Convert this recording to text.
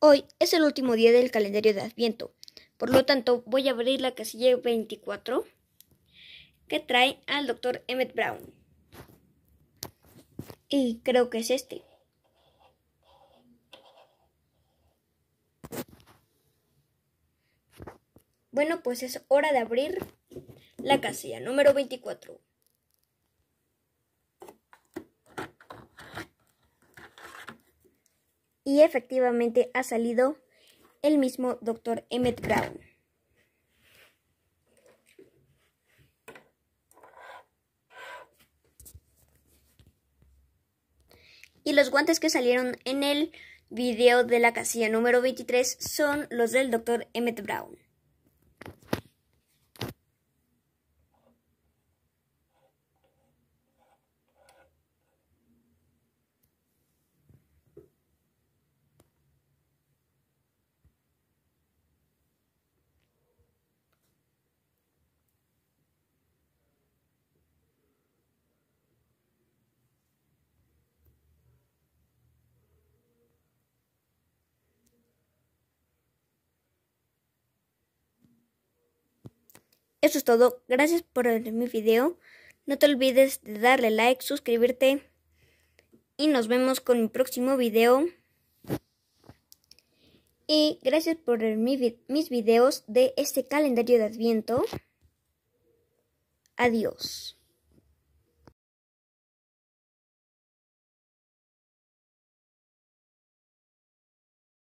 Hoy es el último día del calendario de Adviento, por lo tanto voy a abrir la casilla 24 que trae al doctor Emmett Brown. Y creo que es este. Bueno, pues es hora de abrir la casilla número 24. y efectivamente ha salido el mismo Dr. Emmett Brown. Y los guantes que salieron en el video de la casilla número 23 son los del Dr. Emmett Brown. Eso es todo. Gracias por ver mi video. No te olvides de darle like, suscribirte. Y nos vemos con mi próximo video. Y gracias por ver mis videos de este calendario de Adviento. Adiós.